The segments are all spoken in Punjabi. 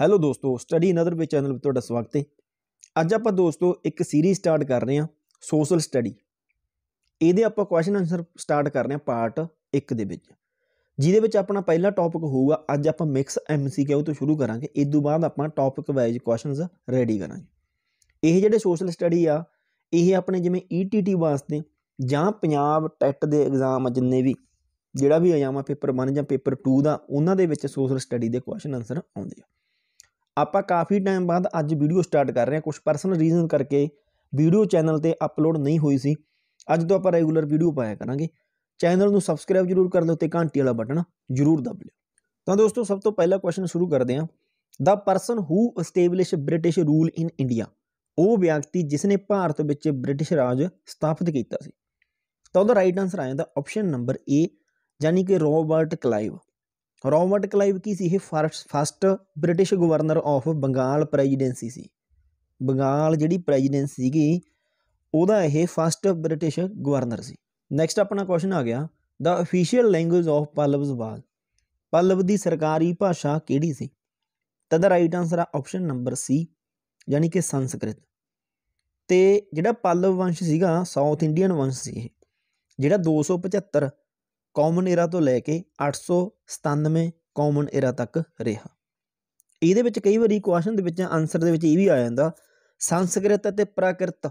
ਹੈਲੋ ਦੋਸਤੋ ਸਟੱਡੀ ਅਨਦਰ ਵੇ ਚੈਨਲ ਵਿੱਚ ਤੁਹਾਡਾ ਸਵਾਗਤ ਹੈ ਅੱਜ ਆਪਾਂ ਦੋਸਤੋ ਇੱਕ ਸੀਰੀਜ਼ ਸਟਾਰਟ ਕਰ ਰਹੇ ਹਾਂ ਸੋਸ਼ਲ ਸਟੱਡੀ ਇਹਦੇ ਆਪਾਂ ਕੁਐਸਚਨ ਆਨਸਰ ਸਟਾਰਟ ਕਰ ਰਹੇ ਹਾਂ ਪਾਰਟ 1 ਦੇ ਵਿੱਚ ਜਿਹਦੇ ਵਿੱਚ ਆਪਣਾ ਪਹਿਲਾ ਟੌਪਿਕ ਹੋਊਗਾ ਅੱਜ ਆਪਾਂ ਮਿਕਸ ਐਮਸੀਕਿਊ ਤੋਂ ਸ਼ੁਰੂ ਕਰਾਂਗੇ ਇਸ ਤੋਂ ਬਾਅਦ ਆਪਾਂ ਟੌਪਿਕ ਵਾਈਜ਼ ਕੁਐਸਚਨਸ ਰੈਡੀ ਕਰਾਂਗੇ ਇਹ ਜਿਹੜੇ ਸੋਸ਼ਲ ਸਟੱਡੀ ਆ ਇਹ ਆਪਣੇ ਜਿਵੇਂ ਈਟੀਟੀ e ਵਾਸਤੇ ਜਾਂ ਪੰਜਾਬ ਟੈਟ e ਦੇ ਐਗਜ਼ਾਮ ਜਿੰਨੇ ਵੀ ਜਿਹੜਾ ਵੀ ਮਾ ਪੇਪਰ 1 ਜਾਂ ਪੇਪਰ 2 ਦਾ ਉਹਨਾਂ ਦੇ ਵਿੱਚ ਸੋਸ਼ਲ ਸਟੱਡੀ ਦੇ ਕੁਐਸਚਨ ਆਨਸਰ ਆਉਂਦੇ ਆ ਆਪਾਂ ਕਾਫੀ ਟਾਈਮ ਬਾਅਦ ਅੱਜ ਵੀਡੀਓ ਸਟਾਰਟ ਕਰ ਰਹੇ ਹਾਂ ਕੁਝ ਪਰਸਨਲ ਰੀਜ਼ਨ ਕਰਕੇ ਵੀਡੀਓ ਚੈਨਲ ਤੇ ਅਪਲੋਡ ਨਹੀਂ ਹੋਈ ਸੀ ਅੱਜ ਤੋਂ ਆਪਾਂ ਰੈਗੂਲਰ ਵੀਡੀਓ ਪਾਇਆ ਕਰਾਂਗੇ ਚੈਨਲ ਨੂੰ ਸਬਸਕ੍ਰਾਈਬ ਜਰੂਰ ਕਰ ਲਓ ਤੇ ਘੰਟੀ ਵਾਲਾ ਬਟਨ ਜਰੂਰ ਦਬ ਲਿਓ ਤਾਂ ਦੋਸਤੋ ਸਭ ਤੋਂ ਪਹਿਲਾ ਕੁਐਸਚਨ ਸ਼ੁਰੂ ਕਰਦੇ ਹਾਂ the person who establish British rule in India ਉਹ ਵਿਅਕਤੀ ਜਿਸ ਨੇ ਭਾਰਤ ਵਿੱਚ ਬ੍ਰਿਟਿਸ਼ ਰਾਜ ਸਥਾਪਿਤ ਕੀਤਾ ਸੀ ਤਾਂ ਉਹਦਾ ਰਾਈਟ ਆਨਸਰ ਆ ਜਾਂਦਾ ਆਪਸ਼ਨ ਨੰਬਰ ਏ ਯਾਨੀ ਕਿ ਰੋਬਰਟ ਕਲਾਈਵ ਰੌਬਰਟ ਕਲਾਈਵ ਕੀ ਸੀ ਇਹ first British governor of Bengal presidency ਸੀ ਬੰਗਾਲ ਜਿਹੜੀ ਪ੍ਰੈਜ਼ੀਡੈਂਸੀ ਸੀਗੀ ਉਹਦਾ ਇਹ ਫਰਸਟ ਬ੍ਰਿਟਿਸ਼ ਗਵਰਨਰ ਸੀ ਨੈਕਸਟ ਆਪਣਾ ਕੁਐਸਚਨ ਆ ਗਿਆ the official language of Pallavas was Pallava ਦੀ ਸਰਕਾਰੀ ਭਾਸ਼ਾ ਕਿਹੜੀ ਸੀ ਤਾਂ ਦਾ ਰਾਈਟ ਆਨਸਰ ਆ ਆਪਸ਼ਨ ਨੰਬਰ ਸੀ ਯਾਨੀ ਕਿ ਸੰਸਕ੍ਰਿਤ ਤੇ ਜਿਹੜਾ ਪੱਲਵ ਵੰਸ਼ ਸੀਗਾ ਸਾਊਥ ਇੰਡੀਅਨ ਵੰਸ਼ ਸੀ ਇਹ ਜਿਹੜਾ 275 ਕਾਮਨ ਏਰਾ ਤੋਂ ਲੈ ਕੇ 897 ਕਾਮਨ ਏਰਾ ਤੱਕ ਰਿਹਾ ਇਹਦੇ ਵਿੱਚ ਕਈ ਵਾਰੀ ਕੁਐਸਚਨ ਦੇ ਵਿੱਚ ਆਨਸਰ ਦੇ ਵਿੱਚ ਇਹ ਵੀ ਆ ਜਾਂਦਾ ਸੰਸਕ੍ਰਿਤ ਅਤੇ ਪ੍ਰਾਕ੍ਰਿਤ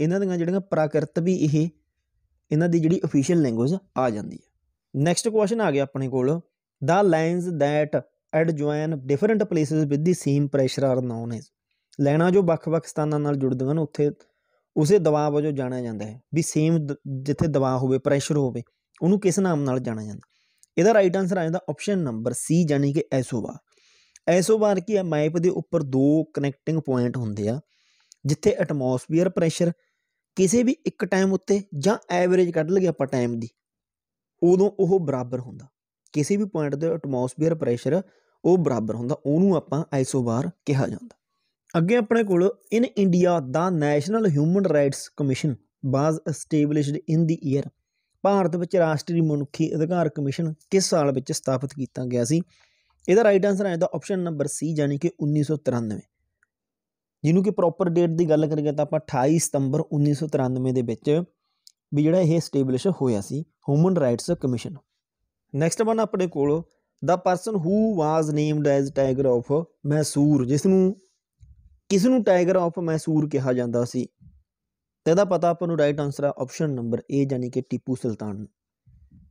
ਇਹਨਾਂ ਦੀਆਂ ਜਿਹੜੀਆਂ ਪ੍ਰਾਕ੍ਰਿਤ ਵੀ ਇਹ ਇਹਨਾਂ ਦੀ ਜਿਹੜੀ ਅਫੀਸ਼ੀਅਲ ਲੈਂਗੁਏਜ ਆ ਜਾਂਦੀ ਹੈ ਨੈਕਸਟ ਕੁਐਸਚਨ ਆ ਗਿਆ ਆਪਣੇ ਕੋਲ the lines that adjoin different places with the same pressure are known as ਲੈਣਾ ਜੋ ਵੱਖ-ਵੱਖ ਸਥਾਨਾਂ ਨਾਲ ਜੁੜਦੀਆਂ ਹਨ ਉੱਥੇ ਉਸੇ ਦਬਾਅ ਵਜੋਂ ਜਾਣਿਆ ਜਾਂਦਾ ਹੈ ਵੀ ਸੇਮ ਜਿੱਥੇ ਦਬਾਅ ਹੋਵੇ ਪ੍ਰੈਸ਼ਰ ਹੋਵੇ ਉਹਨੂੰ ਕਿਸ ਨਾਮ ਨਾਲ ਜਾਣਿਆ ਜਾਂਦਾ ਇਹਦਾ ਰਾਈਟ ਆਨਸਰ ਆ ਜਾਂਦਾ ਆਪਸ਼ਨ ਨੰਬਰ ਸੀ ਜਾਨੀ ਕਿ ਐਸੋਵਾ ਐਸੋਬਾਰ ਕੀ ਹੈ ਮੈਪ ਦੇ ਉੱਪਰ ਦੋ ਕਨੈਕਟਿੰਗ ਪੁਆਇੰਟ ਹੁੰਦੇ ਆ ਜਿੱਥੇ ਐਟਮੋਸਫੀਅਰ ਪ੍ਰੈਸ਼ਰ ਕਿਸੇ ਵੀ ਇੱਕ ਟਾਈਮ ਉੱਤੇ ਜਾਂ ਐਵਰੇਜ ਕੱਢ ਲਗੇ ਆਪਾਂ ਟਾਈਮ ਦੀ ਉਦੋਂ ਉਹ ਬਰਾਬਰ ਹੁੰਦਾ ਕਿਸੇ ਵੀ ਪੁਆਇੰਟ ਦੇ ਐਟਮੋਸਫੀਅਰ ਪ੍ਰੈਸ਼ਰ ਉਹ ਬਰਾਬਰ ਹੁੰਦਾ ਉਹਨੂੰ ਆਪਾਂ ਆਈਸੋਬਾਰ ਕਿਹਾ ਜਾਂਦਾ ਅੱਗੇ ਆਪਣੇ ਕੋਲ in India the national human rights commission was established in the year ਭਾਰਤ ਵਿੱਚ ਰਾਸ਼ਟਰੀ ਮਨੁੱਖੀ ਅਧਿਕਾਰ ਕਮਿਸ਼ਨ ਕਿਸ ਸਾਲ ਵਿੱਚ ਸਥਾਪਿਤ ਕੀਤਾ ਗਿਆ ਸੀ ਇਹਦਾ ਰਾਈਟ ਆਨਸਰ ਹੈ ਦਾ ਆਪਸ਼ਨ ਨੰਬਰ ਸੀ ਯਾਨੀ ਕਿ 1993 ਜਿਹਨੂੰ ਕਿ ਪ੍ਰੋਪਰ ਡੇਟ ਦੀ ਗੱਲ ਕਰੀਏ ਤਾਂ ਆਪਾਂ 28 ਸਤੰਬਰ 1993 ਦੇ ਵਿੱਚ ਵੀ ਜਿਹੜਾ ਇਹ ਸਟੇਬਲਿਸ਼ ਹੋਇਆ ਸੀ human rights commission next one ਆਪਣੇ ਕੋਲ the person who was named as tiger of Mysore ਜਿਸ ਨੂੰ ਕਿਸ ਨੂੰ ਟਾਈਗਰ ਆਫ ਮੈਸੂਰ ਕਿਹਾ ਜਾਂਦਾ ਸੀ ਤੇ ਇਹਦਾ ਪਤਾ ਆਪਾਂ ਨੂੰ ਰਾਈਟ ਆਨਸਰ ਆ ਆਪਸ਼ਨ ਨੰਬਰ ਏ ਯਾਨੀ ਕਿ ਟੀਪੂ ਸੁਲਤਾਨ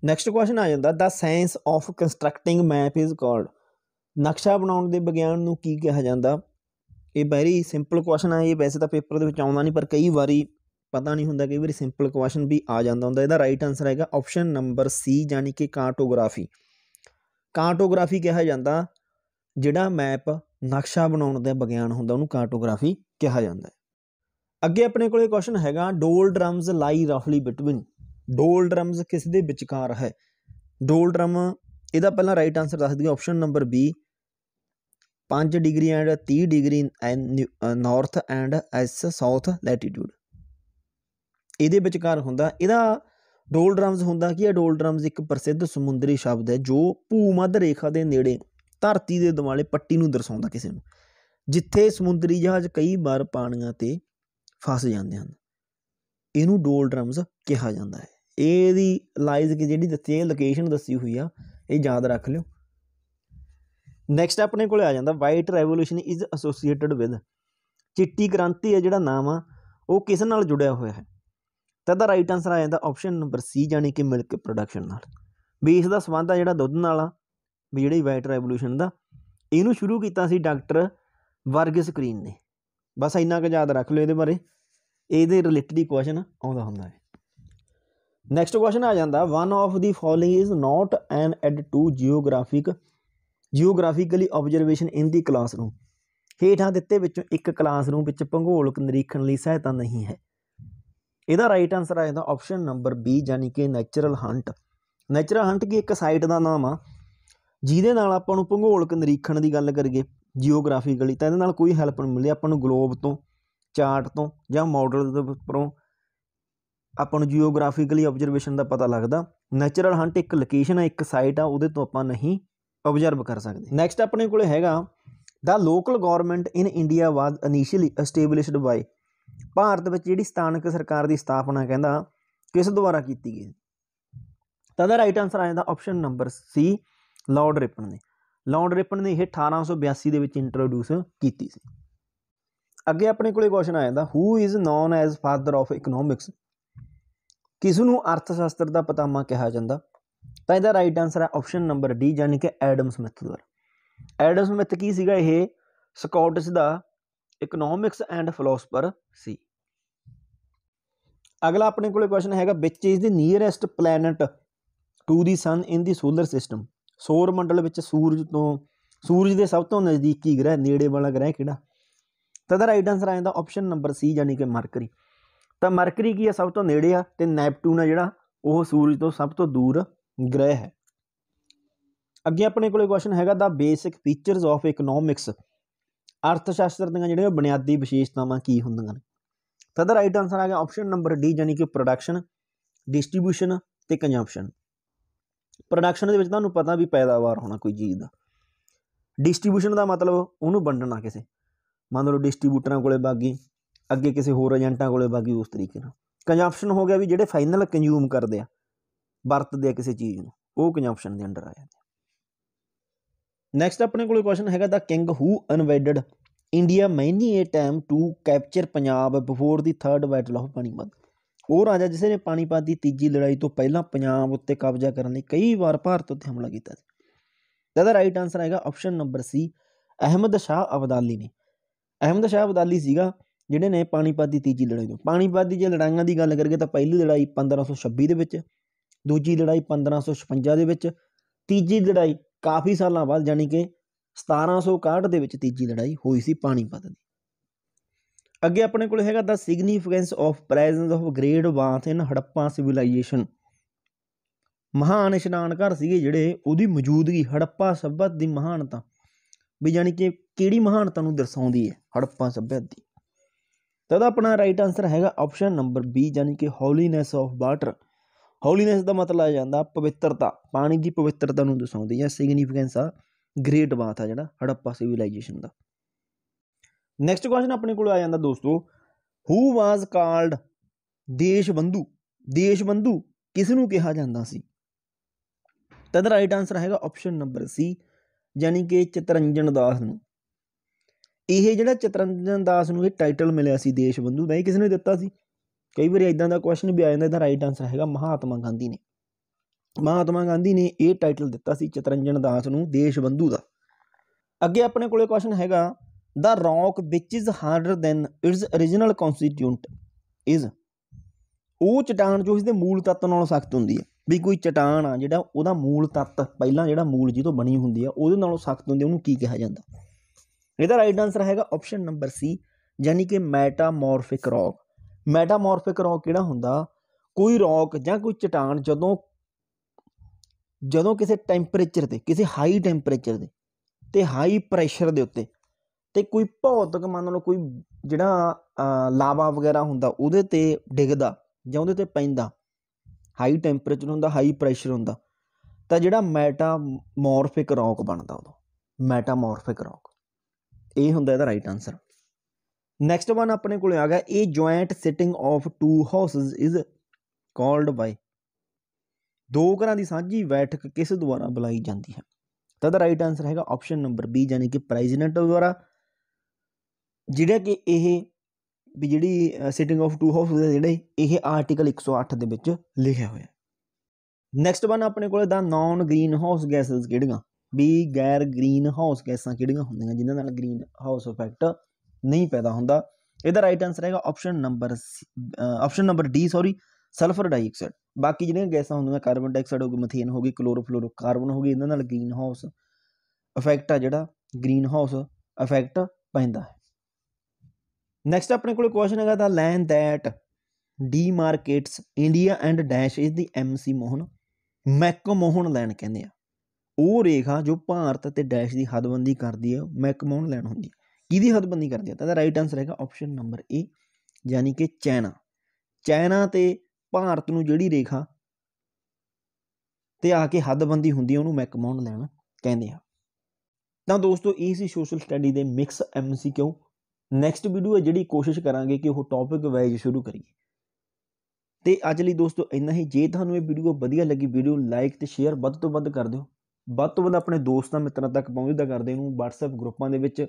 ਨੈਕਸਟ ਕੁਐਸਚਨ ਆ ਜਾਂਦਾ the science of constructing map is called ਨਕਸ਼ਾ ਬਣਾਉਣ ਦੇ ਵਿਗਿਆਨ ਨੂੰ ਕੀ ਕਿਹਾ ਜਾਂਦਾ ਇਹ ਬੈਰੀ ਸਿੰਪਲ ਕੁਐਸਚਨ ਆ ਇਹ ਵੈਸੇ ਤਾਂ ਪੇਪਰ ਦੇ ਵਿੱਚ ਆਉਂਦਾ ਨਹੀਂ ਪਰ ਕਈ ਵਾਰੀ ਪਤਾ ਨਹੀਂ ਹੁੰਦਾ ਕਈ ਵਾਰੀ ਸਿੰਪਲ ਕੁਐਸਚਨ ਵੀ ਆ ਜਾਂਦਾ ਹੁੰਦਾ ਇਹਦਾ ਰਾਈਟ ਆਨਸਰ ਹੈਗਾ ਆਪਸ਼ਨ ਨੰਬਰ ਸੀ ਯਾਨੀ ਕਿ ਕਾਰਟੋਗ੍ਰਾਫੀ ਕਾਰਟੋਗ੍ਰਾਫੀ ਕਿਹਾ ਜਾਂਦਾ ਜਿਹੜਾ ਮੈਪ ਨਕਸ਼ਾ ਬਣਾਉਣ ਦਾ ਵਿਗਿਆਨ ਹੁੰਦਾ ਉਹਨੂੰ ਕਾਰਟੋਗ੍ਰਾਫੀ ਕਿਹਾ ਜਾਂਦਾ ਅੱਗੇ ਆਪਣੇ ਕੋਲੇ ਕੁਐਸਚਨ ਹੈਗਾ ਡੋਲ ਡਰਮਸ ਲਾਈ ਰਫਲੀ ਬਿਟਵੀਨ ਡੋਲ ਡਰਮਸ ਕਿਸ ਦੇ ਵਿਚਕਾਰ ਹੈ ਡੋਲ ਡਰਮ ਇਹਦਾ ਪਹਿਲਾਂ ਰਾਈਟ ਆਨਸਰ ਦੱਸ ਦਿਓ option number B 5 degree and 30 degree north and S south latitude ਇਹਦੇ ਵਿਚਕਾਰ ਹੁੰਦਾ ਇਹਦਾ ਡੋਲ ਡਰਮਸ ਹੁੰਦਾ ਕੀ ਹੈ ਡੋਲ ਡਰਮਸ ਇੱਕ ਪ੍ਰਸਿੱਧ ਸਮੁੰਦਰੀ ਸ਼ਬਦ ਹੈ ਜੋ ਭੂਮੱਧ ਰੇਖਾ ਦੇ ਨੇੜੇ ਧਰਤੀ ਦੇ ਦਿਵਾਲੇ ਪੱਟੀ ਨੂੰ ਦਰਸਾਉਂਦਾ ਕਿਸੇ ਨੂੰ ਜਿੱਥੇ ਸਮੁੰਦਰੀ ਜਹਾਜ਼ ਕਈ ਵਾਰ ਪਾਣੀਆਂ ਤੇ ਫਸ ਜਾਂਦੇ ਹਨ ਇਹਨੂੰ ਡੋਲ ਡਰਮਸ ਕਿਹਾ ਜਾਂਦਾ ਹੈ ਇਹਦੀ ਲਾਈਜ਼ ਕਿ ਜਿਹੜੀ ਦਿੱਤੀ ਹੈ ਲੋਕੇਸ਼ਨ ਦੱਸੀ ਹੋਈ ਆ ਇਹ ਯਾਦ ਰੱਖ ਲਿਓ ਨੈਕਸਟ ਆਪਣੇ ਕੋਲੇ ਆ ਜਾਂਦਾ white revolution is associated with ਚਿੱਟੀ ਕ੍ਰਾਂਤੀ ਹੈ ਜਿਹੜਾ ਨਾਮ ਆ ਉਹ ਕਿਸ ਨਾਲ ਜੁੜਿਆ ਹੋਇਆ ਹੈ ਤਾਂ ਦਾ ਰਾਈਟ ਆਨਸਰ ਆ ਜਾਂਦਾ ਆਪਸ਼ਨ ਨੰਬਰ ਸੀ ਜਾਨੀ ਕਿ ਮਿਲਕ ਪ੍ਰੋਡਕਸ਼ਨ ਨਾਲ ਵੀ ਇਸ ਦਾ ਸਬੰਧ ਆ ਜਿਹੜਾ ਦੁੱਧ ਨਾਲ ਆ ਵੀ ਜਿਹੜੀ ਵਾਈਟ ਰੈਵੋਲੂਸ਼ਨ ਦਾ ਇਹਨੂੰ ਸ਼ੁਰੂ ਕੀਤਾ ਸੀ ਡਾਕਟਰ ਵਰਗਿਸ ਕਰੀਨ ਨੇ ਬਸ ਇੰਨਾ ਕੁ ਯਾਦ ਰੱਖ ਲਓ ਇਹਦੇ ਬਾਰੇ ਇਹਦੇ ਰਿਲੇਟਡ ਹੀ ਕੁਐਸਚਨ ਆਉਂਦਾ ਹੁੰਦਾ ਹੈ ਨੈਕਸਟ ਕੁਐਸਚਨ ਆ ਜਾਂਦਾ one of the following is not an aid to geographic geographically observation in the classroom ਹੇਠਾਂ ਦਿੱਤੇ ਵਿੱਚੋਂ ਇੱਕ ਕਲਾਸਰੂਮ ਵਿੱਚ ਭੂਗੋਲਿਕ ਨਿਰੀਖਣ ਲਈ ਸਹਾਇਤਾ ਨਹੀਂ ਹੈ ਇਹਦਾ ਰਾਈਟ ਆਨਸਰ ਆ ਜਾਂਦਾ ਆਪਸ਼ਨ ਨੰਬਰ B ਯਾਨੀ ਕਿ ਨੈਚੁਰਲ ਹੰਟ ਨੈਚੁਰਲ ਹੰਟ ਕੀ ਇੱਕ ਸਾਈਟ ਦਾ ਨਾਮ ਆ ਜਿਹਦੇ ਨਾਲ ਆਪਾਂ ਨੂੰ ਭੂਗੋਲਿਕ ਨਿਰੀਖਣ ਦੀ ਗੱਲ ਕਰੀਏ ਜੀਓਗ੍ਰਾਫੀਕਲੀ ਤਾਂ ਇਹਦੇ ਨਾਲ ਕੋਈ ਹੈਲਪ ਨਹੀਂ ਮਿਲਦੀ ਆਪਾਂ ਨੂੰ ਗਲੋਬ ਤੋਂ ਚਾਰਟ ਤੋਂ ਜਾਂ ਮਾਡਲ ਦੇ ਉੱਪਰੋਂ ਆਪਾਂ ਨੂੰ ਜੀਓਗ੍ਰਾਫਿਕਲੀ ਆਬਜ਼ਰਵੇਸ਼ਨ ਦਾ ਪਤਾ ਲੱਗਦਾ ਨੇਚਰਲ ਹੰਟ ਇੱਕ ਲੋਕੇਸ਼ਨ ਹੈ ਇੱਕ ਸਾਈਟ ਆ ਉਹਦੇ ਤੋਂ ਆਪਾਂ ਨਹੀਂ ਆਬਜ਼ਰਵ ਕਰ ਸਕਦੇ ਨੈਕਸਟ ਆਪਣੇ ਕੋਲੇ ਹੈਗਾ the local government in India was initially established by ਭਾਰਤ ਵਿੱਚ ਜਿਹੜੀ ਸਥਾਨਕ ਸਰਕਾਰ ਦੀ ਸਥਾਪਨਾ ਕਹਿੰਦਾ ਕਿਸ ਦੁਆਰਾ ਕੀਤੀ ਗਈ ਤਾਂ ਦਾ ਰਾਈਟ ਆਨਸਰ ਆ ਜਾਂਦਾ option number C Lord Ripon ਨੇ ਲਾਰਡ ਰਿਪਨ ਨੇ ਇਹ 1882 ਦੇ ਵਿੱਚ ਇੰਟਰੋਡਿਊਸ ਕੀਤੀ ਸੀ ਅੱਗੇ ਆਪਣੇ ਕੋਲੇ ਕੁਐਸਚਨ ਆ ਜਾਂਦਾ who is known as father of economics ਕਿਸ ਨੂੰ ਅਰਥ ਸ਼ਾਸਤਰ ਦਾ ਪਤਾਮਾ ਕਿਹਾ ਜਾਂਦਾ ਤਾਂ ਇਹਦਾ ਰਾਈਟ ਆਨਸਰ ਹੈ ਆਪਸ਼ਨ ਨੰਬਰ ਡੀ ਯਾਨੀ ਕਿ ਐਡਮ ਸਮਿਥ ਦੁਆਰਾ ਐਡਮ ਸਮਿਥ ਕੀ ਸੀਗਾ ਇਹ ਸਕਾਟਿਸ਼ ਦਾ ਇਕਨੋਮਿਕਸ ਐਂਡ ਫਿਲਾਸਫਰ ਸੀ ਅਗਲਾ ਆਪਣੇ ਕੋਲੇ ਕੁਐਸਚਨ ਹੈਗਾ which is the nearest planet to the sun in the solar system ਸੌਰ ਮੰਡਲ ਵਿੱਚ ਸੂਰਜ ਤੋਂ ਸੂਰਜ ਦੇ ਸਭ ਤੋਂ ਨਜ਼ਦੀਕੀ ਗ੍ਰਹਿ ਨੇੜੇ ਵਾਲਾ ਗ੍ਰਹਿ ਕਿਹੜਾ ਤਾਂ ਦਾ ਰਾਈਟ ਆਨਸਰ ਆ ਜਾਂਦਾ ਆਪਸ਼ਨ ਨੰਬਰ ਸੀ ਯਾਨੀ ਕਿ ਮਰਕਰੀ ਤਾਂ ਮਰਕਰੀ ਕੀ ਹੈ ਸਭ ਤੋਂ ਨੇੜੇ ਆ ਤੇ ਨੈਪਟੂਨ ਆ ਜਿਹੜਾ ਉਹ ਸੂਰਜ ਤੋਂ ਸਭ ਤੋਂ ਦੂਰ ਗ੍ਰਹਿ ਹੈ ਅੱਗੇ ਆਪਣੇ ਕੋਲੇ ਕੁਐਸਚਨ ਹੈਗਾ the basic features of economics ਅਰਥ ਸ਼ਾਸਤਰ ਦੀਆਂ ਜਿਹੜੀਆਂ ਬੁਨਿਆਦੀ ਵਿਸ਼ੇਸ਼ਤਾਵਾਂ ਕੀ ਹੁੰਦੀਆਂ ਨੇ ਤਾਂ ਦਾ ਰਾਈਟ ਆਨਸਰ ਆ ਗਿਆ ਆਪਸ਼ਨ ਨੰਬਰ ਡੀ ਯਾਨੀ ਕਿ ਪ੍ਰੋਡਕਸ਼ਨ ਡਿਸਟ੍ਰੀਬਿਊਸ਼ਨ ਤੇ ਕੰਜਮਪਸ਼ਨ ਪ੍ਰੋਡਕਸ਼ਨ ਦੇ ਵਿੱਚ ਤੁਹਾਨੂੰ ਪਤਾ ਵੀ ਪੈਦਾਵਾਰ ਹੋਣਾ ਕੋਈ ਚੀਜ਼ ਦਾ ਡਿਸਟ੍ਰੀਬਿਊਸ਼ਨ ਦਾ ਮਤਲਬ ਉਹਨੂੰ ਵੰਡਣਾ ਕਿਸੇ ਮੰਨ ਲਓ ਡਿਸਟਰੀਬਿਊਟਰਾਂ ਕੋਲੇ ਗਈ ਅੱਗੇ ਕਿਸੇ ਹੋਰ ਏਜੰਟਾਂ ਕੋਲੇ ਗਈ ਉਸ ਤਰੀਕੇ ਨਾਲ ਕੰਜੰਪਸ਼ਨ ਹੋ ਗਿਆ ਵੀ ਜਿਹੜੇ ਫਾਈਨਲ ਕੰਜ਼ੂਮ ਕਰਦੇ ਆ ਵਰਤਦੇ ਆ ਕਿਸੇ ਚੀਜ਼ ਨੂੰ ਉਹ ਕੰਜੰਪਸ਼ਨ ਦੇ ਅੰਡਰ ਆ ਜਾਂਦੇ ਨੈਕਸਟ ਆਪਣੇ ਕੋਲੇ ਕੁਐਸਚਨ ਹੈਗਾ ਦਾ king who invaded India many a time to capture Punjab before the 3rd battle of Panipat ਉਹ ਰਾਜਾ ਜਿਸ ਨੇ ਪਾਣੀਪਤ ਦੀ ਤੀਜੀ ਲੜਾਈ ਤੋਂ ਪਹਿਲਾਂ ਪੰਜਾਬ ਉੱਤੇ ਕਬਜ਼ਾ ਕਰਨ ਲਈ ਕਈ ਵਾਰ ਭਾਰਤ ਉੱਤੇ ਹਮਲਾ ਕੀਤਾ ਸੀ ਦਾ ਰਾਈਟ ਆਨਸਰ ਆਏਗਾ option number C Ahmad Shah Abdali ਨੇ ਅਹਿਮਦ ਸ਼ਾਹ ਅਬਦਾਲੀ ਸੀਗਾ ਜਿਹੜੇ ਨੇ ਪਾਣੀਪਤ ਦੀ ਤੀਜੀ ਲੜਾਈ ਨੂੰ ਪਾਣੀਪਤ ਦੀ ਜੇ ਲੜਾਈਆਂ ਦੀ ਗੱਲ ਕਰੀਏ ਤਾਂ ਪਹਿਲੀ ਲੜਾਈ 1526 ਦੇ ਵਿੱਚ ਦੂਜੀ ਲੜਾਈ 1556 ਦੇ ਵਿੱਚ ਤੀਜੀ ਲੜਾਈ ਕਾਫੀ ਸਾਲਾਂ ਬਾਅਦ ਜਾਨੀ ਕਿ 1761 ਦੇ ਵਿੱਚ ਤੀਜੀ ਲੜਾਈ ਹੋਈ ਸੀ ਪਾਣੀਪਤ ਦੀ ਅੱਗੇ ਆਪਣੇ ਕੋਲ ਹੈਗਾ the significance of presence of great bath in Harappa civilisation ਮਹਾਨ ਇਸ਼ਨਾਨ ਘਰ ਸੀਗੇ ਜਿਹੜੇ ਉਹਦੀ ਮੌਜੂਦਗੀ ਹੜੱਪਾ ਸਭਤ ਦੀ ਮਹਾਨਤਾ ਵੀ ਜਾਨੀ ਕਿ ਕਿਹੜੀ ਮਹਾਨਤਾ ਨੂੰ ਦਰਸਾਉਂਦੀ ਹੈ ਹੜੱਪਾ ਸਭਿਅਤਾ ਦੀ ਤਾਂ ਆਪਣਾ ਰਾਈਟ ਆਨਸਰ ਹੈਗਾ ਆਪਸ਼ਨ ਨੰਬਰ B ਯਾਨੀ ਕਿ ਹੌਲੀਨੈਸ ਆਫ ਵਾਟਰ ਹੌਲੀਨੈਸ ਦਾ ਮਤਲਬ ਆ ਜਾਂਦਾ ਪਵਿੱਤਰਤਾ ਪਾਣੀ ਦੀ ਪਵਿੱਤਰਤਾ ਨੂੰ ਦਰਸਾਉਂਦੀ ਹੈ ਸਿਗਨੀਫੀਕੈਂਸ ਆ ਗ੍ਰੇਟ ਬਾਤ ਆ ਜਿਹੜਾ ਹੜੱਪਾ ਸਿਵਲਾਈਜੇਸ਼ਨ ਦਾ ਨੈਕਸਟ ਕੁਐਸਚਨ ਆਪਣੇ ਕੋਲ ਆ ਜਾਂਦਾ ਦੋਸਤੋ ਹੂ ਵਾਸ ਕਾਲਡ ਦੇਸ਼ ਬੰਧੂ ਦੇਸ਼ ਬੰਧੂ ਕਿਸ ਨੂੰ ਕਿਹਾ ਜਾਂਦਾ ਸੀ ਤਾਂ ਰਾਈਟ ਆਨਸਰ ਹੈਗਾ ਆਪਸ਼ਨ ਨੰਬਰ ਸੀ ਯਾਨੀ ਕਿ ਚਤਰੰਜਨ ਦਾਸ ਨੂੰ ਇਹ ਜਿਹੜਾ ਚਤਰੰਜਨ ਦਾਸ ਨੂੰ ਇਹ ਟਾਈਟਲ ਮਿਲਿਆ ਸੀ ਦੇਸ਼ ਬੰਧੂ ਦਾ ਕਿਸ ਨੇ ਦਿੱਤਾ ਸੀ ਕਈ ਵਾਰੀ ਇਦਾਂ ਦਾ ਕੁਐਸਚਨ ਵੀ ਆ ਜਾਂਦਾ ਇਹਦਾ ਰਾਈਟ ਆਨਸਰ ਹੈਗਾ ਮਹਾਤਮਾ ਗਾਂਧੀ ਨੇ ਮਹਾਤਮਾ ਗਾਂਧੀ ਨੇ ਇਹ ਟਾਈਟਲ ਦਿੱਤਾ ਸੀ ਚਤਰੰਜਨ ਦਾਸ ਨੂੰ ਦੇਸ਼ ਬੰਧੂ ਦਾ ਅੱਗੇ ਆਪਣੇ ਕੋਲੇ ਕੁਐਸਚਨ ਹੈਗਾ the rock which is harder than its origignal constituent is ਉਹ ਚਟਾਨ ਜੋ ਇਸ ਦੇ ਮੂਲ ਤੱਤ ਨਾਲੋਂ ਸਖਤ ਹੁੰਦੀ ਹੈ ਵੀ ਕੋਈ ਚਟਾਨ ਆ ਜਿਹੜਾ ਉਹਦਾ ਮੂਲ ਤੱਤ ਪਹਿਲਾਂ ਜਿਹੜਾ ਮੂਲ ਤੋਂ ਬਣੀ ਹੁੰਦੀ ਆ ਉਹਦੇ ਨਾਲੋਂ ਸਖਤ ਹੁੰਦੀ ਉਹਨੂੰ ਕੀ ਕਿਹਾ ਜਾਂਦਾ ਇਹਦਾ ਰਾਈਟ ਆਨਸਰ ਹੈਗਾ ਆਪਸ਼ਨ ਨੰਬਰ ਸੀ ਯਾਨੀ ਕਿ ਮੈਟਾਮੋਰਫਿਕ ਰੌਕ ਮੈਟਾਮੋਰਫਿਕ ਰੌਕ ਕਿਹੜਾ ਹੁੰਦਾ ਕੋਈ ਰੌਕ ਜਾਂ ਕੋਈ ਚਟਾਨ ਜਦੋਂ ਜਦੋਂ ਕਿਸੇ ਟੈਂਪਰੇਚਰ ਤੇ ਕਿਸੇ ਹਾਈ ਟੈਂਪਰੇਚਰ ਤੇ ਤੇ ਹਾਈ ਪ੍ਰੈਸ਼ਰ ਦੇ ਉੱਤੇ ਤੇ ਕੋਈ ਭੌਤਿਕ ਮੰਨ ਲਓ ਕੋਈ ਜਿਹੜਾ ਲਾਵਾ ਵਗੈਰਾ ਹੁੰਦਾ ਉਹਦੇ ਤੇ ਡਿੱਗਦਾ ਜਾਂ ਉਹਦੇ ਤੇ ਪੈਂਦਾ ਹਾਈ ਟੈਂਪਰੇਚਰ ਹੁੰਦਾ ਹਾਈ ਪ੍ਰੈਸ਼ਰ ਹੁੰਦਾ ਤਾਂ ਜਿਹੜਾ ਮੈਟਾਮੋਰਫਿਕ ਰੌਕ ਬਣਦਾ ਉਹ ਮੈਟਾਮੋਰਫਿਕ ਰੌਕ ਇਹ ਹੁੰਦਾ ਇਹਦਾ ਰਾਈਟ ਆਨਸਰ ਨੈਕਸਟ ਵਨ ਆਪਣੇ ਕੋਲ ਆ ਗਿਆ ਇਹ joint sitting of two houses is called by ਦੋ ਘਰਾਂ ਦੀ ਸਾਂਝੀ ਬੈਠਕ ਕਿਸ ਦੁਆਰਾ ਬੁਲਾਈ ਜਾਂਦੀ ਹੈ ਤਾਂ ਦਾ ਰਾਈਟ ਆਨਸਰ ਹੈਗਾ ਆਪਸ਼ਨ ਨੰਬਰ ਬੀ ਯਾਨੀ ਕਿ ਪ੍ਰੈਜ਼ੀਡੈਂਟ ਦੁਆਰਾ ਜਿਹੜਾ ਕਿ ਇਹ ਵੀ ਜਿਹੜੀ ਸਿਟਿੰਗ ਆਫ ਟੂ ਹਾਊਸਸ ਦੇ ਜਿਹੜੇ ਇਹ ਆਰਟੀਕਲ 108 ਦੇ ਵਿੱਚ ਲਿਖਿਆ ਹੋਇਆ ਨੈਕਸਟ ਵਨ ਆਪਣੇ ਕੋਲ ਦਾ ਨਾਨ ਗ੍ਰੀਨ ਹਾਊਸ ਗੈਸਸ ਕਿਹੜੀਆਂ ਵੀ ਗੈਰ ਗ੍ਰੀਨ ਹਾਊਸ ਗੈਸਾਂ ਕਿਹੜੀਆਂ ਹੁੰਦੀਆਂ ਜਿਨ੍ਹਾਂ ਨਾਲ ਗ੍ਰੀਨ ਹਾਊਸ ਇਫੈਕਟ ਨਹੀਂ ਪੈਦਾ ਹੁੰਦਾ ਇਹਦਾ ਰਾਈਟ ਆਨਸਰ ਹੈਗਾ option number option number D sorry sulphur dioxide ਬਾਕੀ ਜਿਹੜੀਆਂ ਗੈਸਾਂ ਹੁੰਦੀਆਂ ਕਾਰਬਨ ਡਾਈਆਕਸਾਈਡ ਹੋ ਗਈ ਮੀਥੇਨ ਹੋ ਗਈ ਕਾਰਬਨ ਹੋ ਗਈ ਇਹਨਾਂ ਨਾਲ ਗ੍ਰੀਨ ਹਾਊਸ ਇਫੈਕਟ ਆ ਜਿਹੜਾ ਗ੍ਰੀਨ ਹਾਊਸ ਇਫੈਕਟ ਪੈਂਦਾ ਹੈ ਨੈਕਸਟ ਆਪਣੇ ਕੋਲ ਕੁਐਸਚਨ ਹੈਗਾ ਦਾ land that demarcates India and dash is the McMahon McMahon land ਕਹਿੰਦੇ ਆ ਉਹ ਰੇਖਾ ਜੋ ਭਾਰਤ ਤੇ ਡੈਸ਼ ਦੀ ਹੱਦਬੰਦੀ ਕਰਦੀ ਹੈ ਮੈਕਮੋਨ ਲਾਈਨ ਹੁੰਦੀ ਹੈ ਕਿਹਦੀ ਹੱਦਬੰਦੀ ਕਰਦੀ ਹੈ ਤਾਂ ਦਾ ਰਾਈਟ ਆਨਸਰ ਹੈਗਾ ਆਪਸ਼ਨ ਨੰਬਰ ਏ ਯਾਨੀ ਕਿ ਚਾਈਨਾ ਚਾਈਨਾ ਤੇ ਭਾਰਤ ਨੂੰ ਜਿਹੜੀ ਰੇਖਾ ਤੇ ਆ ਕੇ ਹੱਦਬੰਦੀ ਹੁੰਦੀ ਹੈ ਉਹਨੂੰ ਮੈਕਮੋਨ ਲਾਈਨ ਕਹਿੰਦੇ ਆ ਤਾਂ ਦੋਸਤੋ ਇਹ ਸੀ ਸੋਸ਼ਲ ਸਟੱਡੀ ਦੇ ਮਿਕਸ ਐਮਸੀਕਿਊ ਨੈਕਸਟ ਵੀਡੀਓ ਹੈ ਜਿਹੜੀ ਕੋਸ਼ਿਸ਼ ਕਰਾਂਗੇ ਕਿ ਉਹ ਟੌਪਿਕ ਵਾਈਜ਼ ਸ਼ੁਰੂ ਕਰੀਏ ਤੇ ਅੱਜ ਲਈ ਦੋਸਤੋ ਇੰਨਾ ਹੀ ਜੇ ਤੁਹਾਨੂੰ ਇਹ ਵੀਡੀਓ ਵਧੀਆ ਲੱਗੀ ਵੀਡੀਓ ਲਾਈਕ ਤੇ ਸ਼ੇਅਰ ਵੱਧ ਤੋਂ ਵੱਧ ਕਰ ਦਿਓ ਵੱਧ ਤੋਂ ਵੱਧ ਆਪਣੇ ਦੋਸਤਾਂ ਮਿੱਤਰਾਂ ਤੱਕ ਪਹੁੰਚਦਾ ਕਰਦੇ ਨੂੰ WhatsApp ਗਰੁੱਪਾਂ ਦੇ ਵਿੱਚ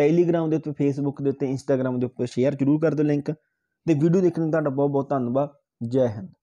Telegram ਦੇ ਉੱਤੇ Facebook ਦੇ ਉੱਤੇ Instagram ਦੇ ਉੱਤੇ ਸ਼ੇਅਰ ਜ਼ਰੂਰ ਕਰ ਦਿਓ ਲਿੰਕ ਤੇ ਵੀਡੀਓ ਦੇਖਣ ਲਈ ਤੁਹਾਡਾ ਬਹੁਤ ਬਹੁਤ ਧੰਨਵਾਦ ਜੈ ਹਿੰਦ